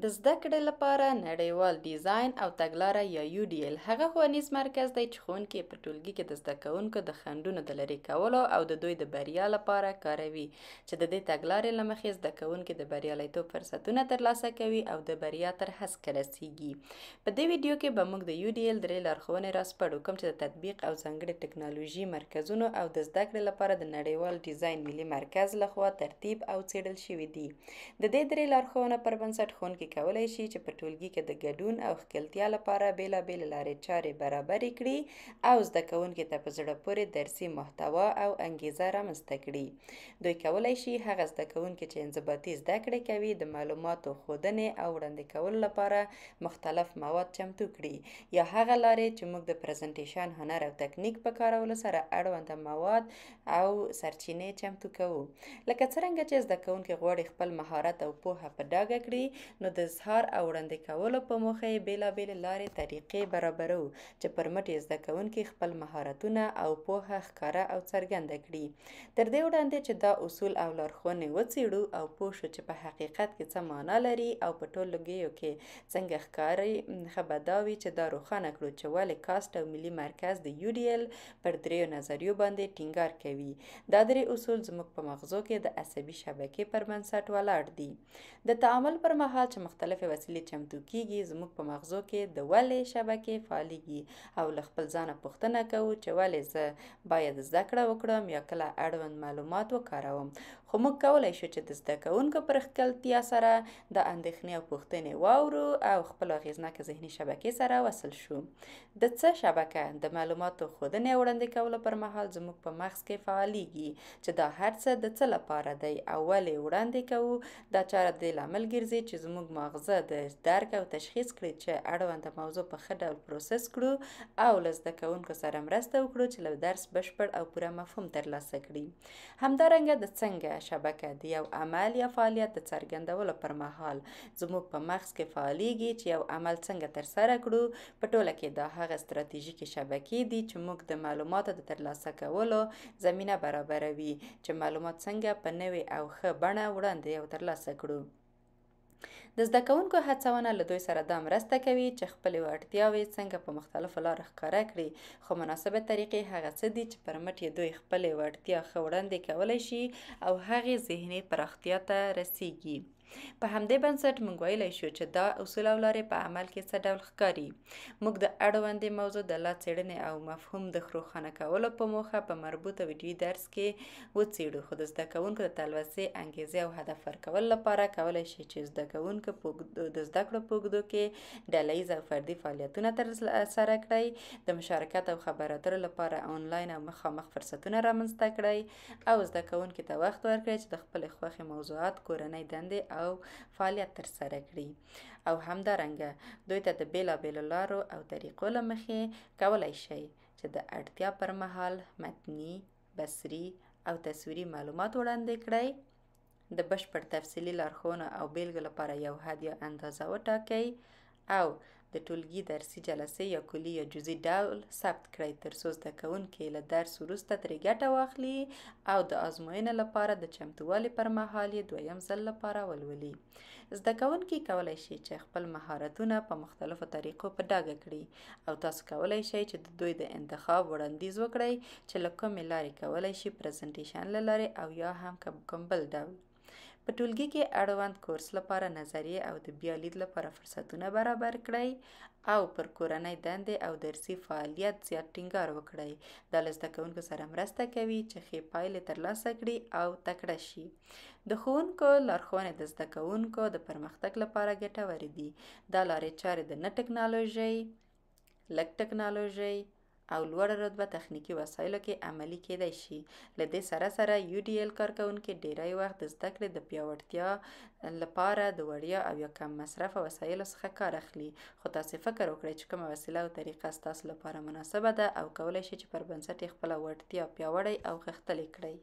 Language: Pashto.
د زده کړې لپاره نړیوال ډیزاین او تګلاره یا یو ډی ایل هغه ښوونیز مرکز دی چې ښوونکي په ټولګي کې د زده کوونکو د خنډونو د لرې کولو او د دوی د بریا لپاره کاروي چې د دې تګلارې له مخې زده کوونکي د بریالیتوب فرصتونه ترلاسه کوي او د بریا تر هسکه رسیږي په دې ویډیو کې به موږ د یو ډی ایل درې لارښوونې راسپړو کوم چې د تطبیق او ځانګړې ټکنالوژي مرکزونو او د زده کړې لپاره د نړیوال ډیزاین ملي مرکز لخوا ترتیب او څېړل شوي دي د دې درې لارښوونه پر بنسټ ښوونکي کې کولای شي چې په ټولګي کې د ګډون او خپلتیا لپاره بیلابیل لارې چارې برابرې کړي او زده کوونکو ته په زړه پورې درسي محتوا او انګیزه رامنځته کړي دوی کولای شي هغه زده کوونکو چې انضباطي زده کړې کوي د معلوماتو خودنې او وړاندې کولو لپاره مختلف مواد چمتو کړي یا هغه لارې چې موږ د پریزنټیشن هنر او تکنیک په کارولو سره اړوند مواد او سرچینې چمتو کوو لکه څرنګه چې زده کوونکو غواړي خپل مهارت او پوهه په ډاګه کړي نو د اظهار او وړاندې کولو په موخه یې بېلابېلې لارې طریقې برابرو چې پر مټ یې زده کوونکي خپل مهارتونه او پوهه ښکاره او څرګنده کړي تر دې وړاندې چې دا اصول او لارښوونې وڅېړو او پوه شو چې په حقیقت کې څه معنا لري او په ټولو ګیو کې څنګه ښکاري خبر دا وي چې دا روښانه کړو چې ولې کاست او ملي مرکز د یو ډي ایل پر دریو نظریو باندې ټینګار کوي دا درې اصول زموږ په مغزو کې د عصبي شبکې پر بنسټ ولاړ دي د تعامل پر مهال چې چې مختلفې وسیلې چمتو کیږي زموږ په مغزو کې د ولې شبکې فعالېږي او له خپل ځانه پوښتنه کوو چې ولې زه باید زده کړه وکړم یا کله اړوند معلومات وکاروم خو موږ کولای شو چې د زده کوونکو پر ښکلتیا سره د اندېښنې او پوښتنې واورو او خپل اغېزناکه ذهني شبکې سره وصل شو د څه شبکه د معلوماتو ښودنې وړاندې کولو پر مهال زموږ په مغز کې فعالیږي چې دا هر څه د څه لپاره دی او ولې وړاندې کوو دا چاره د لامل ګرځي چې زموږ مغزه د درک او تشخیص کړي چې اړونده موضوع په ښه ډول پروسس کړو او له زده کوونکو سره مرسته وکړو چې له درس بشپړ او پوره مفهوم ترلاسه کړي همدارنګه د څنګه شبکه د یو عمل یا فعالیت د څرګندولو پر مهال زموږ په مغز کې فعالیږي چې یو عمل څنګه ترسره کړو په ټوله کې دا هغه ستراتیژیکې شبکې دي چې موږ د معلوماتو د ترلاسه کولو زمینه برابروي چې معلومات څنګه په نوې او ښه بڼه وړاندې او ترلاسه کړو د زده کوونکو هڅونه له دوی سره دا مرسته کوي چې خپلې وړتیاوې څنګه په مختلفو لارو ښکاره کړي خو مناسبه طریقې هغه څه دي چې پر مټ یې دوی خپلې وړتیا ښه وړاندې کولی شي او هغې ذهني پراختیا ته رسیږي په همدې بنسټ موږ ویلی شو چې دا اصول او لارې په عمل کې څه ډول ښکاري موږ د اړوندې موضوع د لا څېړنې او مفهوم د روښانه کولو په موخه په مربوطه ویډیوي درس کې وڅېړو خو د زده کوونکو د تلوسې انګیزې او هدف ورکول لپاره کولی شي چې زده کوونکو د زده کړو په اوږدو کې ډله ییز او فردي فعالیتونه ترسره کړئ د مشارکت او خبرو اترو لپاره آنلاین او مخامخ فرصتونه رامنځته کړئ او زده کوونکو ته وخت ورکړئ چې د خپلې خوښې موضوعات کورنۍ دندې او او فعالیت تر سره کړي او همدارنګه دوی ته د بیلابیلو لارو او طریقو له مخې کولای شي چې د اړتیا پر مهال متني بصري او تصویري معلومات وړاندې کړئ د بشپړ تفصیلي لارښوونه او بیلګه لپاره یو حد یا اندازه وټاکئ او د ټولګي درسي جلسې یا کلي یا جزئي ډول ثبت کړئ ترڅو زده کوونکي له درس وروسته ترې ګټه واخلي او د ازموینې لپاره د چمتووالي پر مهال یې دویم ځل لپاره ولولي زده کوونکي کولی شي چې خپل مهارتونه په مختلفو طریقو په ډاګه کړي او تاسو کولی شئ چې د دوی د انتخاب وړاندیز وکړئ چې له کومې لارې کولی شي پرزنټیشن له لارې او یا هم کوم بل ډول په ټولګي کې اړوند کورس لپاره نظریه او د بیا لید لپاره فرصتونه برابر کړئ او پر کورنۍ دندې او درسي فعالیت زیات ټینګار وکړئ دا له زده کوونکو سره مرسته کوي چې ښې پایلې ترلاسه کړي او تکړه شي د ښوونکو لارښوونې د زده کوونکو د پرمختګ لپاره ګټورې دي دا لارې چارې د نه ټکنالوژۍ لږ ټکنالوژۍ او لوړه رتبه تخنیکی وسایلو کې عملی کېدای شي له دې سره سره یو ډی ایل کارکونکي ډیری وخت د زده کړې د پیاوړتیا لپاره د وړیا او یا کم مصرفه وسایلو څخه کار اخلي خو تاسو فکر وکړئ چې کومه وسیله او طریقه ستاسو لپاره مناسبه ده او کولی شئ چې پر بنسټ یې خپله وړتیا پیاوړی او غښتلی کړئ